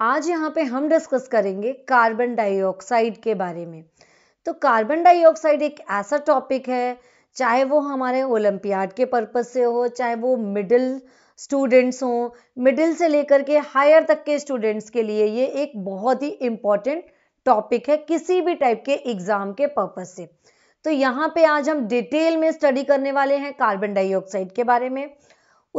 आज यहाँ पे हम डिस्कस करेंगे कार्बन डाइऑक्साइड के बारे में तो कार्बन डाइऑक्साइड एक ऐसा टॉपिक है चाहे वो हमारे ओलंपियाड के पर्पज से हो चाहे वो मिडिल स्टूडेंट्स हों मिडिल से लेकर के हायर तक के स्टूडेंट्स के लिए ये एक बहुत ही इम्पॉर्टेंट टॉपिक है किसी भी टाइप के एग्जाम के पर्पज से तो यहाँ पे आज हम डिटेल में स्टडी करने वाले हैं कार्बन डाइऑक्साइड के बारे में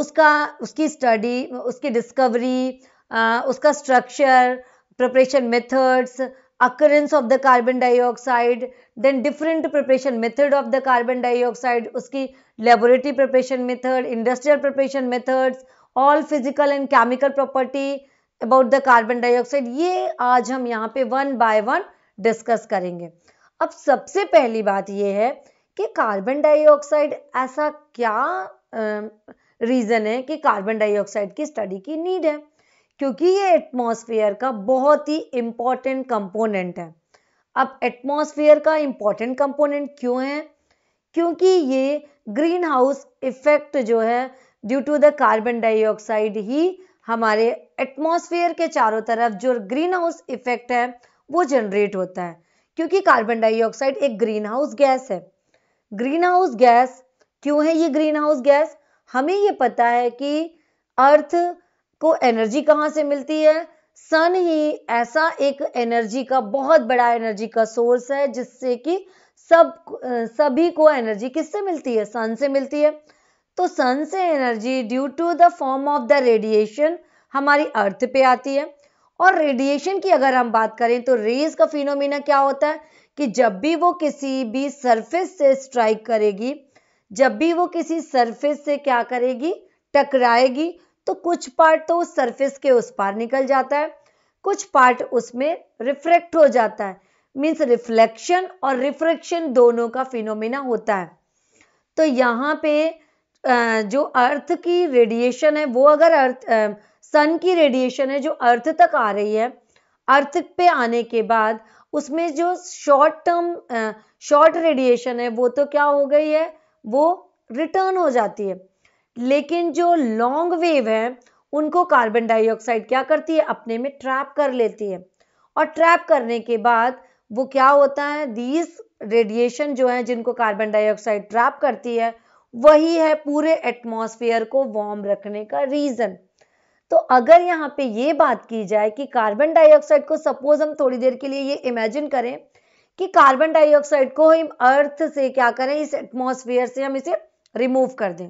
उसका उसकी स्टडी उसकी डिस्कवरी उसका structure preparation methods occurrence of the carbon dioxide then different preparation method of the carbon dioxide उसकी laboratory preparation method industrial preparation methods all physical and chemical property about the carbon dioxide ये आज हम यहाँ पे one by one discuss करेंगे अब सबसे पहली बात ये है कि कार्बन डाइऑक्साइड ऐसा क्या रीजन uh, है कि कार्बन डाइऑक्साइड की स्टडी की नीड है क्योंकि ये एटमॉस्फेयर का बहुत ही इंपॉर्टेंट कंपोनेंट है अब एटमॉस्फेयर का इंपॉर्टेंट कंपोनेंट क्यों है क्योंकि ये ग्रीन हाउस इफेक्ट जो है due to the carbon dioxide ही हमारे एटमॉस्फेयर के चारों तरफ जो ग्रीन हाउस इफेक्ट है वो जनरेट होता है क्योंकि कार्बन डाइऑक्साइड एक ग्रीन हाउस गैस है ग्रीन हाउस गैस क्यों है ये ग्रीन हाउस गैस हमें ये पता है कि अर्थ को एनर्जी कहाँ से मिलती है सन ही ऐसा एक एनर्जी का बहुत बड़ा एनर्जी का सोर्स है जिससे कि सब सभी को एनर्जी किससे मिलती है सन से मिलती है तो सन से energy due to the form of the radiation हमारी अर्थ पे आती है और रेडिएशन की अगर हम बात करें तो रेज का फिनोमिना क्या होता है कि जब भी वो किसी भी सरफेस से स्ट्राइक करेगी जब भी वो किसी सरफेस से क्या करेगी टकराएगी तो कुछ पार्ट तो उस सरफेस के उस पार निकल जाता है कुछ पार्ट उसमें रिफ्लेक्ट हो जाता है मीन्स रिफ्लेक्शन और रिफ्रेक्शन दोनों का फिनोमिना होता है तो यहाँ पे जो अर्थ की रेडिएशन है वो अगर अर्थ सन की रेडिएशन है जो अर्थ तक आ रही है अर्थ पे आने के बाद उसमें जो शॉर्ट टर्म शॉर्ट रेडिएशन है वो तो क्या हो गई है वो रिटर्न हो जाती है लेकिन जो लॉन्ग वेव है उनको कार्बन डाइऑक्साइड क्या करती है अपने में ट्रैप कर लेती है और ट्रैप करने के बाद वो क्या होता है दीज रेडिएशन जो है जिनको कार्बन डाइऑक्साइड ट्रैप करती है वही है पूरे एटमॉस्फेयर को वार्म रखने का रीजन तो अगर यहाँ पे ये बात की जाए कि कार्बन डाइऑक्साइड को सपोज हम थोड़ी देर के लिए ये इमेजिन करें कि कार्बन डाइऑक्साइड को हम अर्थ से क्या करें इस एटमॉस्फेयर से हम इसे रिमूव कर दें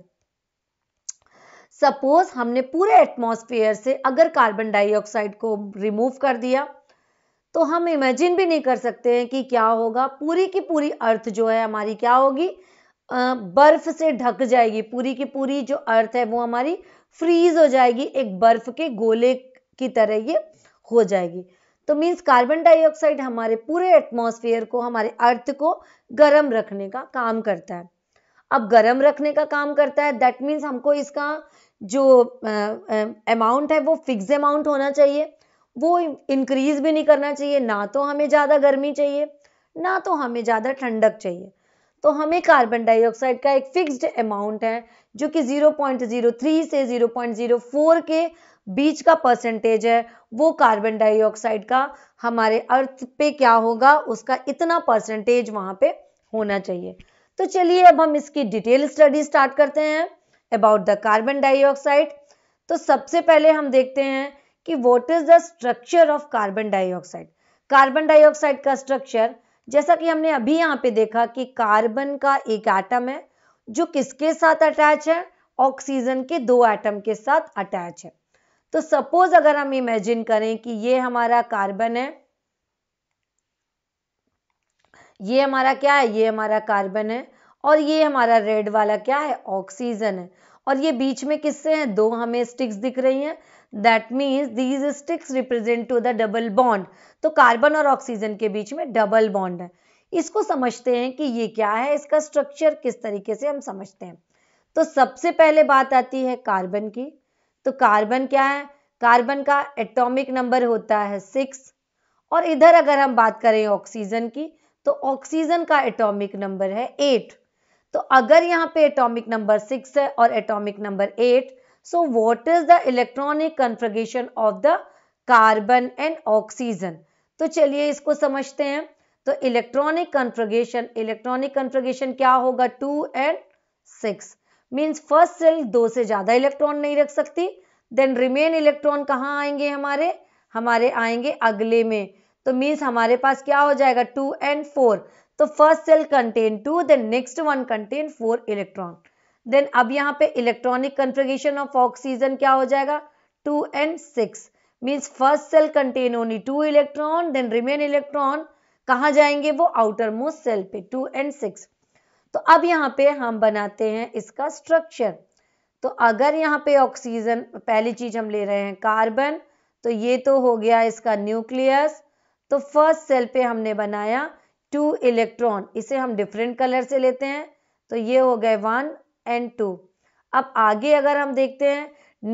सपोज हमने पूरे एटमॉस्फेयर से अगर कार्बन डाइऑक्साइड को रिमूव कर दिया तो हम इमेजिन भी नहीं कर सकते हैं कि क्या होगा पूरी की पूरी अर्थ जो है हमारी क्या होगी बर्फ से ढक जाएगी पूरी की पूरी जो अर्थ है वो हमारी फ्रीज हो जाएगी एक बर्फ के गोले की तरह ये हो जाएगी तो मीन्स कार्बन डाइऑक्साइड हमारे पूरे एटमॉस्फेयर को हमारे अर्थ को गर्म रखने का काम करता है अब गर्म रखने का काम करता है दैट मीन्स हमको इसका जो अमाउंट है वो फिक्स अमाउंट होना चाहिए वो इंक्रीज भी नहीं करना चाहिए ना तो हमें ज़्यादा गर्मी चाहिए ना तो हमें ज़्यादा ठंडक चाहिए तो हमें कार्बन डाइऑक्साइड का एक फिक्स्ड अमाउंट है जो कि 0.03 से 0.04 के बीच का परसेंटेज है वो कार्बन डाइऑक्साइड का हमारे अर्थ पे क्या होगा उसका इतना परसेंटेज वहां पे होना चाहिए तो चलिए अब हम इसकी डिटेल स्टडी स्टार्ट करते हैं अबाउट द कार्बन डाइऑक्साइड तो सबसे पहले हम देखते हैं कि what is the structure of carbon dioxide carbon dioxide का स्ट्रक्चर जैसा कि हमने अभी यहाँ पे देखा कि कार्बन का एक एटम है जो किसके साथ अटैच है ऑक्सीजन के दो एटम के साथ अटैच है तो सपोज अगर हम इमेजिन करें कि ये हमारा कार्बन है ये हमारा क्या है ये हमारा कार्बन है और ये हमारा रेड वाला क्या है ऑक्सीजन है और ये बीच में किससे हैं दो हमें स्टिक्स दिख रही हैं that means these sticks represent to the double bond तो कार्बन और ऑक्सीजन के बीच में डबल बॉन्ड है इसको समझते हैं कि ये क्या है इसका स्ट्रक्चर किस तरीके से हम समझते हैं तो सबसे पहले बात आती है कार्बन की तो कार्बन क्या है कार्बन का एटॉमिक नंबर होता है सिक्स और इधर अगर हम बात करें ऑक्सीजन की तो ऑक्सीजन का एटॉमिक नंबर है एट तो अगर यहाँ पे एटॉमिक नंबर सिक्स है और atomic number eight so what is the electronic configuration of the carbon and oxygen तो चलिए इसको समझते हैं तो इलेक्ट्रॉनिक कन्फ्रगेशन इलेक्ट्रॉनिक कन्फ्रगेशन क्या होगा two and six means first shell दो से ज्यादा इलेक्ट्रॉन नहीं रख सकती देन रिमेन इलेक्ट्रॉन कहाँ आएंगे हमारे हमारे आएंगे अगले में तो मीन्स हमारे पास क्या हो जाएगा टू एंड फोर तो first shell contain two then next one contain four electron then अब यहाँ पे इलेक्ट्रॉनिक कंफ्रिगेशन ऑफ ऑक्सीजन क्या हो जाएगा two and six means first shell contain only two electron then remain electron कहा जाएंगे वो आउटर मोस्ट सेल पे टू एंड सिक्स तो अब यहाँ पे हम बनाते हैं इसका स्ट्रक्चर तो अगर यहाँ पे ऑक्सीजन पहली चीज हम ले रहे हैं कार्बन तो ये तो हो गया इसका न्यूक्लियस तो फर्स्ट सेल पे हमने बनाया टू इलेक्ट्रॉन इसे हम डिफरेंट कलर से लेते हैं तो ये हो गए वन एंड टू अब आगे अगर हम देखते हैं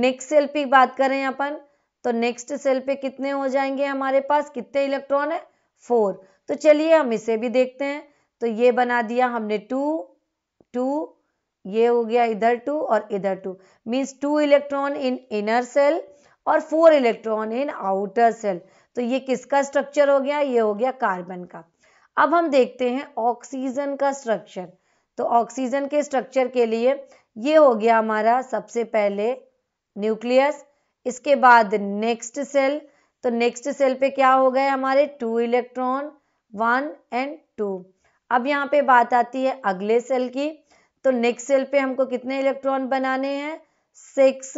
नेक्स्ट सेल पे बात करें अपन तो नेक्स्ट सेल पे कितने हो जाएंगे हमारे पास कितने इलेक्ट्रॉन है फोर तो चलिए हम इसे भी देखते हैं तो ये बना दिया हमने टू टू ये हो गया इधर टू और इधर two means two electron in inner shell और four electron in outer shell तो ये किसका स्ट्रक्चर हो गया ये हो गया कार्बन का अब हम देखते हैं ऑक्सीजन का स्ट्रक्चर तो ऑक्सीजन के स्ट्रक्चर के लिए ये हो गया हमारा सबसे पहले न्यूक्लियस इसके बाद नेक्स्ट सेल तो नेक्स्ट सेल पे क्या हो गए हमारे two electron one and two अब यहाँ पे बात आती है अगले सेल की तो नेक्स्ट सेल पे हमको कितने इलेक्ट्रॉन बनाने हैं सिक्स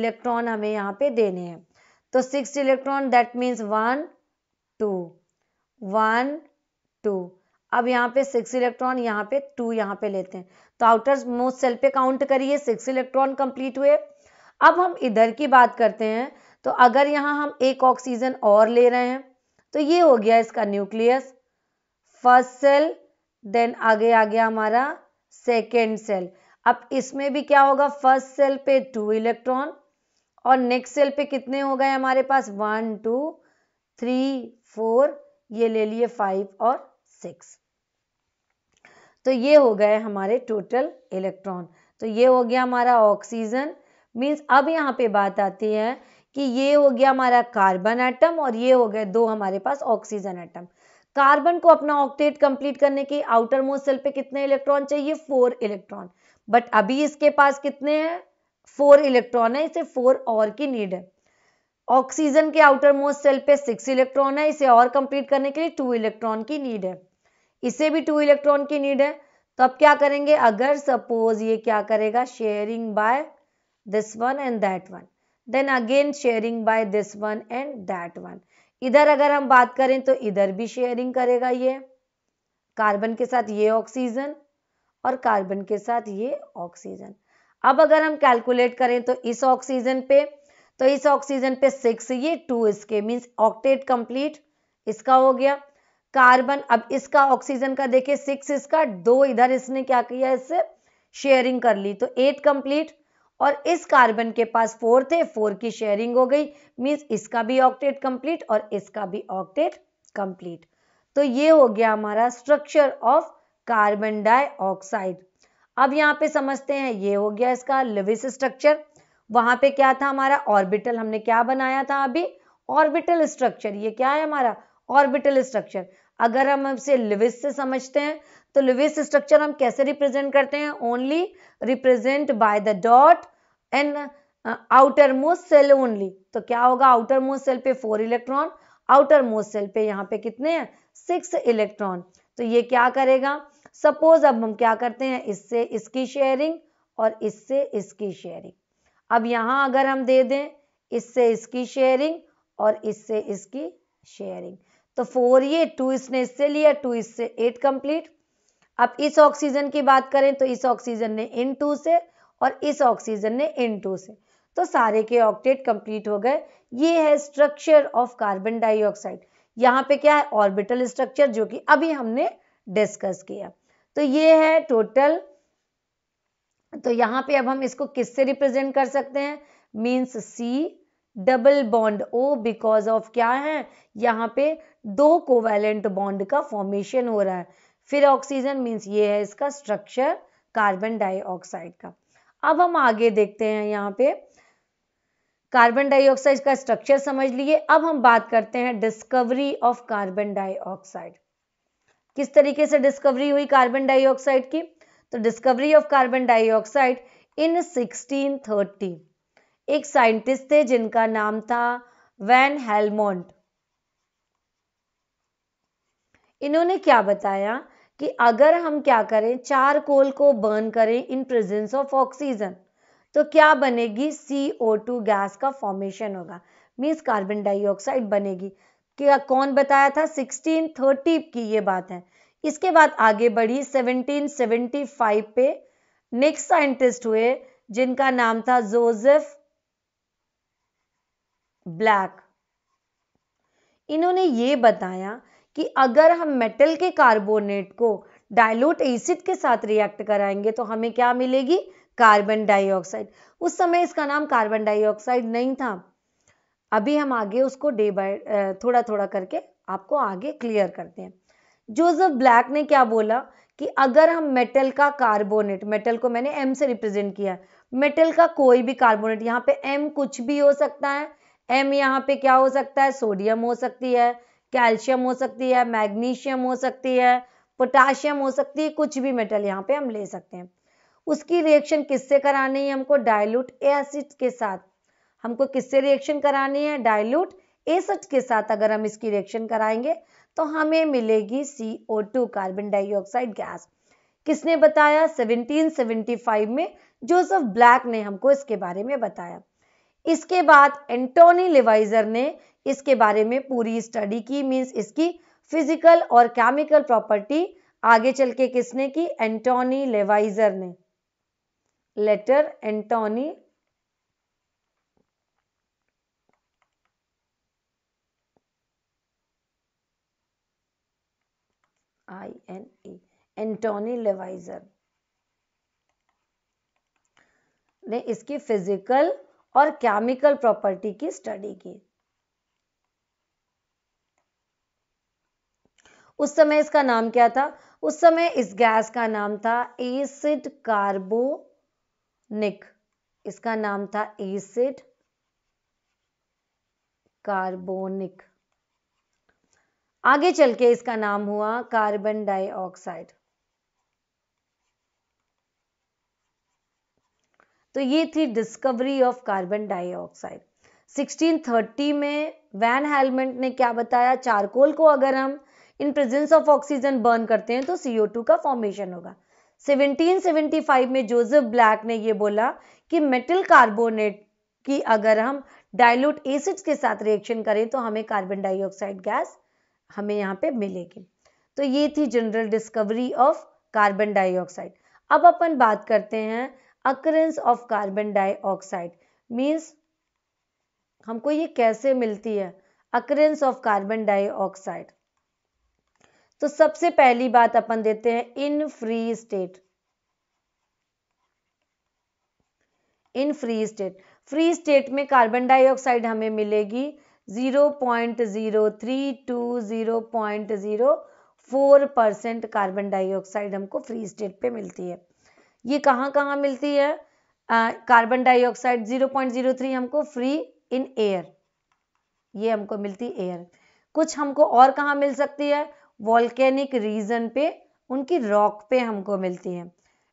इलेक्ट्रॉन हमें यहाँ पे देने हैं तो six electron that means one two one two अब यहाँ पे सिक्स इलेक्ट्रॉन यहाँ पे टू यहाँ पे लेते हैं तो आउटर मोस्ट सेल पे काउंट करिए सिक्स इलेक्ट्रॉन कंप्लीट हुए अब हम इधर की बात करते हैं तो अगर यहाँ हम एक ऑक्सीजन और ले रहे हैं तो ये हो गया इसका न्यूक्लियस फर्स्ट सेल देन आगे आ गया हमारा सेकेंड सेल अब इसमें भी क्या होगा फर्स्ट सेल पे टू इलेक्ट्रॉन और नेक्स्ट सेल पे कितने हो गए हमारे पास वन टू थ्री फोर ये ले लिए फाइव और सिक्स तो ये हो गए हमारे टोटल इलेक्ट्रॉन तो ये हो गया हमारा ऑक्सीजन मीन्स अब यहाँ पे बात आती है कि ये हो गया हमारा कार्बन एटम और ये हो गए दो हमारे पास ऑक्सीजन एटम कार्बन को अपना ऑक्टेट कंप्लीट करने के आउटर मोस्ट सेल पे कितने इलेक्ट्रॉन चाहिए फोर इलेक्ट्रॉन बट अभी इसके पास कितने हैं फोर इलेक्ट्रॉन है इसे फोर और की नीड है ऑक्सीजन के आउटर मोस्ट सेल पे सिक्स इलेक्ट्रॉन है इसे और कंप्लीट करने के लिए टू इलेक्ट्रॉन की नीड है इसे भी टू इलेक्ट्रॉन की नीड है तो अब क्या करेंगे अगर सपोज ये क्या करेगा sharing by this one and that one then again sharing by this one and that one इधर अगर हम बात करें तो इधर भी शेयरिंग करेगा ये कार्बन के साथ ये ऑक्सीजन और कार्बन के साथ ये ऑक्सीजन अब अगर हम कैलकुलेट करें तो इस ऑक्सीजन पे तो इस ऑक्सीजन पे सिक्स ये टू इसके मीन्स ऑक्टेट कंप्लीट इसका हो गया कार्बन अब इसका ऑक्सीजन का देखिए सिक्स इसका दो इधर इसने क्या किया इससे शेयरिंग कर ली तो एट कंप्लीट और इस कार्बन के पास फोर थे फोर की शेयरिंग हो गई मींस इसका भी ऑक्टेट कंप्लीट और इसका भी ऑक्टेट कंप्लीट तो ये हो गया हमारा स्ट्रक्चर ऑफ कार्बन डाइऑक्साइड अब यहाँ पे समझते हैं ये हो गया इसका लिविस स्ट्रक्चर वहां पे क्या था हमारा ऑर्बिटल हमने क्या बनाया था अभी ऑर्बिटल स्ट्रक्चर ये क्या है हमारा ऑर्बिटल स्ट्रक्चर अगर हम इसे लिविस से समझते हैं तो लिविस स्ट्रक्चर हम कैसे रिप्रेजेंट करते हैं only represent by the dot and outer most shell only तो क्या होगा आउटर मोस्ट सेल पे four electron outer most shell पे यहाँ पे कितने हैं सिक्स इलेक्ट्रॉन तो ये क्या करेगा सपोज अब हम क्या करते हैं इससे इसकी शेयरिंग और इससे इसकी शेयरिंग अब यहां अगर हम दे दें इससे इसकी शेयरिंग और इससे इसकी शेयरिंग तो फोर ये टू इसने इससे लिया टू इससे एट कंप्लीट अब इस ऑक्सीजन की बात करें तो इस ऑक्सीजन ने इन टू से और इस ऑक्सीजन ने इन टू से तो सारे के ऑक्टेट कंप्लीट हो गए ये है स्ट्रक्चर ऑफ कार्बन डाइऑक्साइड यहाँ पे क्या है ऑर्बिटल स्ट्रक्चर जो कि अभी हमने डिस्कस किया तो ये है टोटल तो यहाँ पे अब हम इसको किससे रिप्रेजेंट कर सकते हैं means C double bond O because of क्या है यहाँ पे दो कोवैलेंट बॉन्ड का फॉर्मेशन हो रहा है फिर ऑक्सीजन मीन्स ये है इसका स्ट्रक्चर कार्बन डाइऑक्साइड का अब हम आगे देखते हैं यहाँ पे कार्बन डाइऑक्साइड का स्ट्रक्चर समझ लिए अब हम बात करते हैं डिस्कवरी ऑफ कार्बन डाइऑक्साइड किस तरीके से डिस्कवरी हुई कार्बन डाइऑक्साइड की तो discovery of carbon dioxide in 1630 एक साइंटिस्ट थे जिनका नाम था वैन हेलमोंट इन्होंने क्या बताया कि अगर हम क्या करें चार कोल को बर्न करें इन प्रेजेंस ऑफ ऑक्सीजन तो क्या बनेगी सी ओ टू गैस का फॉर्मेशन होगा मीन्स कार्बन डाइऑक्साइड बनेगी क्या कौन बताया था 1630 की ये बात है इसके बाद आगे बढ़ी 1775 पे नेक्स्ट साइंटिस्ट हुए जिनका नाम था जोसेफ ब्लैक इन्होंने ये बताया कि अगर हम मेटल के कार्बोनेट को डायलोट एसिड के साथ रिएक्ट कराएंगे तो हमें क्या मिलेगी कार्बन डाइऑक्साइड उस समय इसका नाम कार्बन डाइऑक्साइड नहीं था अभी हम आगे उसको डे बाय थोड़ा थोड़ा करके आपको आगे क्लियर करते हैं जोसेफ ब्लैक ने क्या बोला कि अगर हम मेटल का कार्बोनेट मेटल को मैंने एम से रिप्रेजेंट किया मेटल का कोई भी कार्बोनेट यहाँ पे एम कुछ भी हो सकता है एम यहाँ पे क्या हो सकता है सोडियम हो सकती है कैल्शियम हो सकती है मैग्नीशियम हो सकती है पोटाशियम हो सकती है कुछ भी मेटल यहाँ पे हम ले सकते हैं उसकी रिएक्शन किससे करानी है हमको डायलूट एसिड के साथ हमको किससे रिएक्शन करानी है डायलूट एसिड के साथ अगर हम इसकी रिएक्शन कराएंगे तो हमें मिलेगी CO2 कार्बन डाइऑक्साइड गैस किसने बताया 1775 में जोसेफ ब्लैक ने हमको इसके बारे में बताया इसके बाद एंटोनी लिवाइजर ने इसके बारे में पूरी स्टडी की मीन्स इसकी फिजिकल और केमिकल प्रॉपर्टी आगे चल के किसने की एंटोनी लेवाइजर ने later Antoine I N E Antoine Lavoisier ने इसकी फिजिकल और केमिकल प्रॉपर्टी की स्टडी की उस समय इसका नाम क्या था उस समय इस गैस का नाम था एसिड कार्बोनिक इसका नाम था एसिड कार्बोनिक आगे चल के इसका नाम हुआ कार्बन डाइऑक्साइड तो ये थी डिस्कवरी ऑफ कार्बन डाइऑक्साइड 1630 में वैन हेलमेंट ने क्या बताया चारकोल को अगर हम in presence of oxygen burn करते हैं तो CO2 का फॉर्मेशन होगा 1775 में जोसेफ ब्लैक ने ये बोला कि मेटल कार्बोनेट की अगर हम डाइल्यूट एसिड्स के साथ रिएक्शन करें तो हमें कार्बन डाइऑक्साइड गैस हमें यहाँ पे मिलेगी तो ये थी general discovery of carbon dioxide अब अपन बात करते हैं occurrence of carbon dioxide means हमको ये कैसे मिलती है अक्रेंस ऑफ कार्बन डाइऑक्साइड तो सबसे पहली बात अपन देते हैं in free state in free state free state में कार्बन डाइऑक्साइड हमें मिलेगी 0.03 टू 0.04 परसेंट कार्बन डाइऑक्साइड हमको फ्री स्टेट पे मिलती है ये कहाँ कहाँ मिलती है कार्बन डाइऑक्साइड 0.03 हमको फ्री इन एयर ये हमको मिलती एयर कुछ हमको और कहाँ मिल सकती है वॉल्केनिक रीजन पे उनकी रॉक पे हमको मिलती है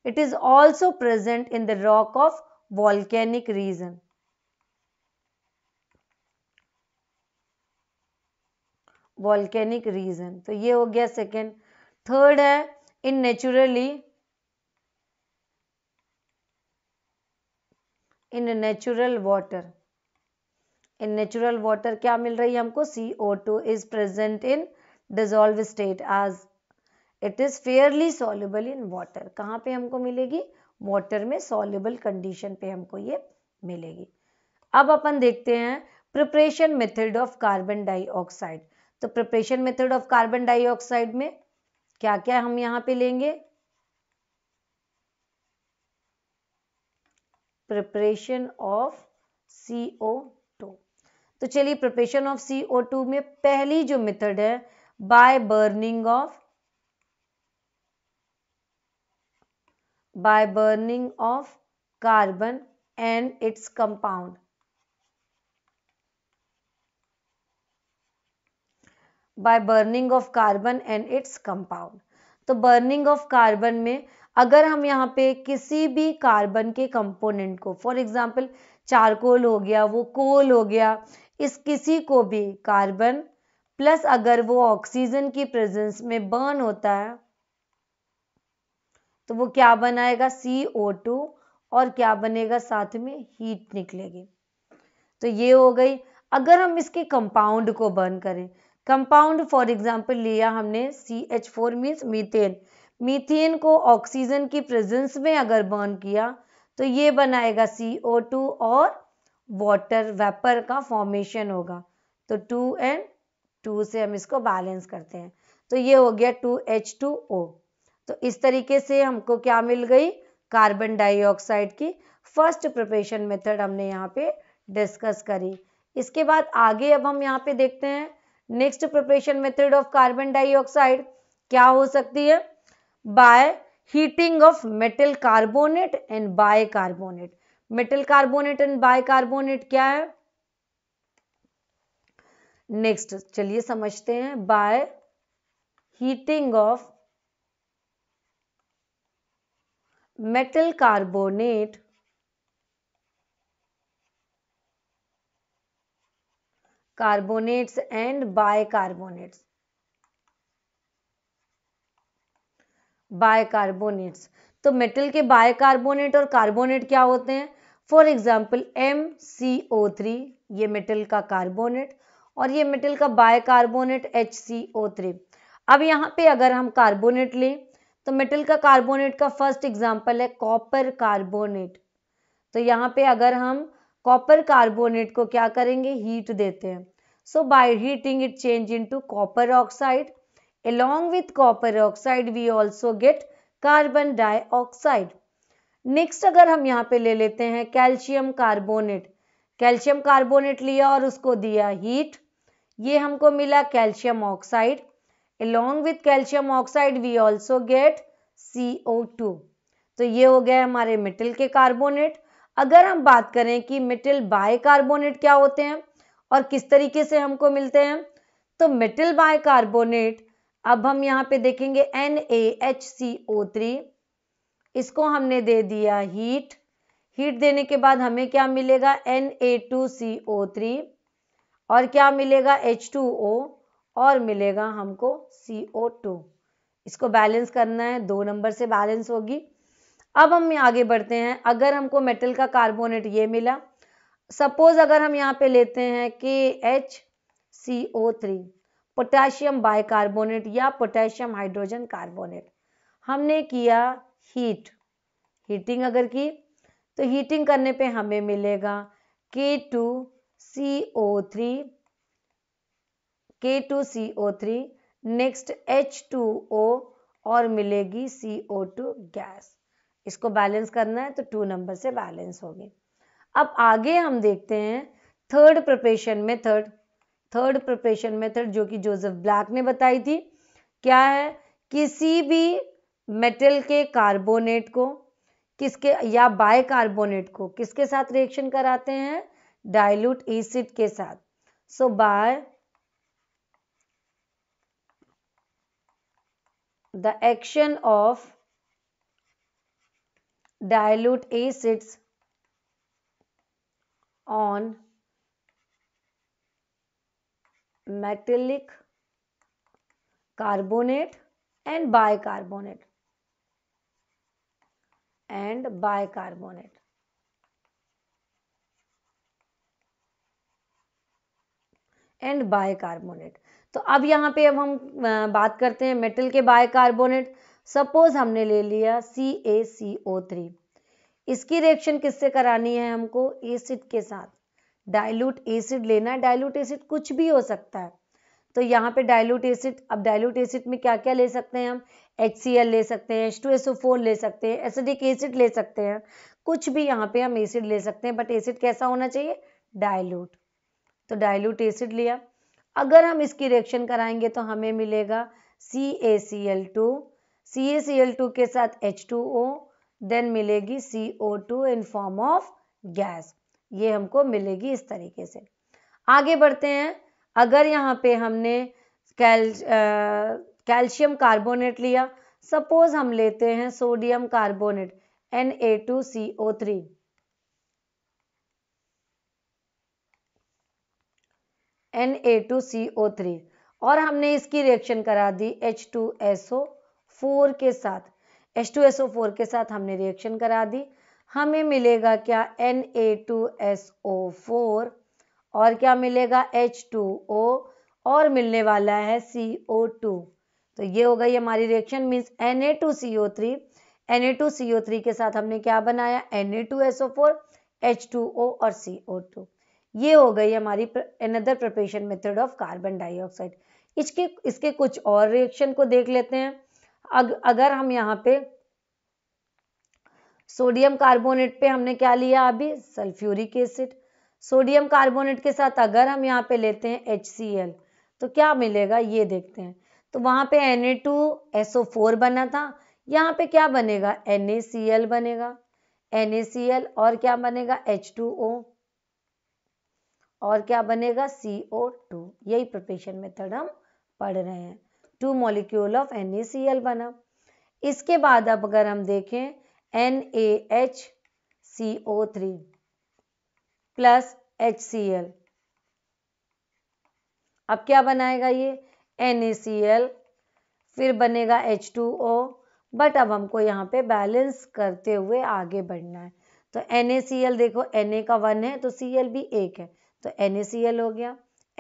it is also present in the rock of volcanic region volcanic region तो ये हो गया सेकेंड थर्ड है in naturally in natural water in natural water क्या मिल रही है हमको C O two is present in dissolve state as it is fairly soluble in water कहाँ पे हमको मिलेगी वाटर में सॉल्युबल कंडीशन पे हमको ये मिलेगी अब अपन देखते हैं preparation method of carbon dioxide तो preparation method of carbon dioxide में क्या क्या हम यहाँ पे लेंगे preparation of C O two तो चलिए preparation of C O two में पहली जो मेथड है by burning of by burning of carbon and its compound by burning of carbon and its compound तो बर्निंग ऑफ कार्बन में अगर हम यहाँ पे किसी भी कार्बन के कंपोनेंट को फॉर एग्जाम्पल चारकोल हो गया वो कोल हो गया इस किसी को भी कार्बन प्लस अगर वो ऑक्सीजन की प्रेजेंस में बर्न होता है तो वो क्या बनाएगा सी ओ टू और क्या बनेगा साथ में हीट निकलेगी तो ये हो गई अगर हम इसके कंपाउंड को बर्न करें कंपाउंड फॉर एग्जाम्पल लिया हमने C H four means methane methane को ऑक्सीजन की प्रेजेंस में अगर बर्न किया तो ये बनाएगा टू और वाटर वेपर का फॉर्मेशन होगा तो टू एंड टू से हम इसको बैलेंस करते हैं तो ये हो गया टू टू एच ओ तो इस तरीके से हमको क्या मिल गई कार्बन डाइऑक्साइड की फर्स्ट प्रिपरेशन मेथड हमने यहाँ पे डिस्कस करी इसके बाद आगे अब हम यहाँ पे देखते हैं next preparation method of carbon dioxide क्या हो सकती है by heating of metal carbonate and bicarbonate metal carbonate and bicarbonate क्या है नेक्स्ट चलिए समझते हैं by heating of metal carbonate carbonates and by carbonates bicarbonates तो मेटल के बायकार्बोनेट और कार्बोनेट क्या होते हैं for example M C O three ये मेटल का कार्बोनेट और ये मेटल का bicarbonate H C O three अब यहाँ पे अगर हम कार्बोनेट लें तो मेटल का कार्बोनेट का फर्स्ट एग्जाम्पल है कॉपर कार्बोनेट तो यहाँ पे अगर हम कॉपर कार्बोनेट को क्या करेंगे हीट देते हैं so by heating it change into copper oxide Along with copper oxide, we also get carbon dioxide. next agar hum yahan pe le lete hain calcium carbonate calcium carbonate liya aur usko diya heat ye humko mila calcium oxide along with calcium oxide we also get CO2 तो ये हो गया हमारे metal के carbonate अगर हम बात करें कि मेटल बायकार्बोनेट क्या होते हैं और किस तरीके से हमको मिलते हैं तो मेटल बायकार्बोनेट अब हम यहाँ पे देखेंगे N A H C O three इसको हमने दे दिया हीट हीट देने के बाद हमें क्या मिलेगा N A two C O three और क्या मिलेगा एच टू ओ और मिलेगा हमको सी ओ टू इसको बैलेंस करना है दो नंबर से बैलेंस होगी अब हम आगे बढ़ते हैं अगर हमको मेटल का कार्बोनेट ये मिला सपोज अगर हम यहाँ पे लेते हैं K H C O three potassium bicarbonate या पोटेशियम हाइड्रोजन कार्बोनेट हमने किया हीट हीटिंग अगर की तो हीटिंग करने पे हमें मिलेगा K two C O three K two C O three next H two O और मिलेगी सी ओ टू गैस इसको बैलेंस करना है तो टू नंबर से बैलेंस होगी अब आगे हम देखते हैं थर्ड प्रिपरेशन में थर्ड थर्ड प्रिपरेशन मेथड जो कि जोसेफ ब्लैक ने बताई थी क्या है किसी भी मेटल के कार्बोनेट को किसके या बाय कार्बोनेट को किसके साथ रिएक्शन कराते हैं डाइल्यूट एसिड के साथ so by the action of dilute acids on metallic carbonate and bicarbonate and bicarbonate and bicarbonate तो अब यहाँ पे अब हम बात करते हैं मेटल के बायकार्बोनेट सपोज हमने ले लिया सी ए सी ओ थ्री इसकी रिएक्शन किससे करानी है हमको एसिड के साथ डाइल्यूट एसिड लेना है डाइल्यूट एसिड कुछ भी हो सकता है तो यहाँ पे डाइल्यूट एसिड अब डाइल्यूट एसिड में क्या क्या ले सकते हैं हम एच ले सकते हैं एच ले सकते हैं एसिडिक एसिड ले सकते हैं कुछ भी यहाँ पे हम एसिड ले सकते हैं बट एसिड कैसा होना चाहिए डायलूट तो डायलूट एसिड लिया अगर हम इसकी रिएक्शन कराएंगे तो हमें मिलेगा C A C L two C A C L two के साथ एच टू ओ देन मिलेगी C O two in form of gas ये हमको मिलेगी इस तरीके से आगे बढ़ते हैं अगर यहाँ पे हमने कैल कैल्शियम कार्बोनेट लिया सपोज हम लेते हैं sodium carbonate N A two C O three N A two C O three और हमने इसकी रिएक्शन करा दी H two S O four के साथ H two S O four के साथ हमने रिएक्शन करा दी हमें मिलेगा क्या Na2SO4 और क्या मिलेगा H2O और मिलने वाला है CO2 तो ये हो गई हमारी रिएक्शन मीन्स Na2CO3 Na2CO3 के साथ हमने क्या बनाया Na2SO4 H2O और CO2 ये हो गई हमारी another preparation method of carbon dioxide इसके इसके कुछ और रिएक्शन को देख लेते हैं अग, अगर हम यहाँ पे सोडियम कार्बोनेट पे हमने क्या लिया अभी सल्फ्यूरिक एसिड सोडियम कार्बोनेट के साथ अगर हम यहाँ पे लेते हैं एच तो क्या मिलेगा ये देखते हैं तो वहाँ पे एन बना था यहाँ पे क्या बनेगा एन बनेगा एन और क्या बनेगा एच और क्या बनेगा टू यही प्रिपरेशन मेथड हम पढ़ रहे हैं टू मॉलिक्यूल ऑफ एल बना इसके बाद अब अगर हम देखें N A H C O three plus H C L अब क्या बनाएगा ये एन ए सी एल फिर बनेगा एच टू ओ बट अब हमको यहाँ पे बैलेंस करते हुए आगे बढ़ना है तो एन ए सी एल देखो एन ए का वन है तो सी एल भी एक है तो एन ए सी एल हो गया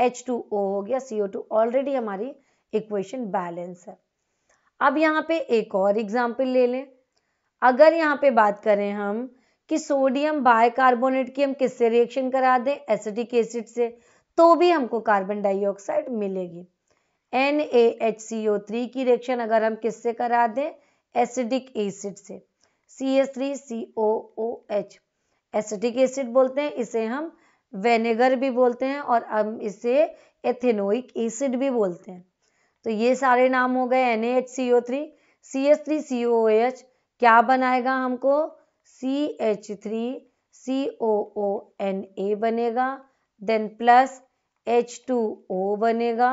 एच टू ओ हो गया सी ओ टू ऑलरेडी हमारी इक्वेशन बैलेंस है अब यहाँ पे एक और एग्जाम्पल ले लें अगर यहाँ पे बात करें हम कि सोडियम बाइकार्बोनेट की हम किससे रिएक्शन करा दें एसिटिक एसिड से तो भी हमको कार्बन डाइऑक्साइड मिलेगी एन की रिएक्शन अगर हम किससे करा दें एसिडिक एसिड से C S three C O O H acetic acid बोलते हैं इसे हम वेनेगर भी बोलते हैं और हम इसे एथेनोइक एसिड भी बोलते हैं तो ये सारे नाम हो गए N A H C O three C S three C O H क्या बनाएगा हमको C H three C O O N A बनेगा then plus H two O बनेगा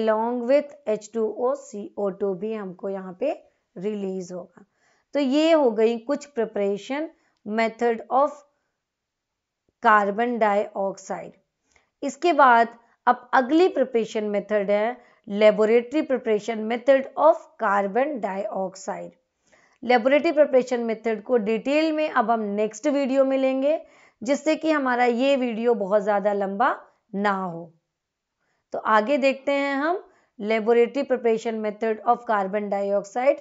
along with H two O C O two भी हमको यहाँ पे release होगा तो ये हो गई कुछ preparation method of carbon dioxide इसके बाद अब अगली प्रिपरेशन मेथड है laboratory preparation method of carbon dioxide laboratory preparation method को डिटेल में अब हम नेक्स्ट वीडियो में लेंगे जिससे कि हमारा ये वीडियो बहुत ज़्यादा लंबा ना हो तो आगे देखते हैं हम laboratory preparation method of carbon dioxide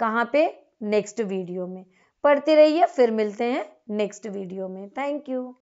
कहाँ पे नेक्स्ट वीडियो में पढ़ते रहिए फिर मिलते हैं नेक्स्ट वीडियो में थैंक यू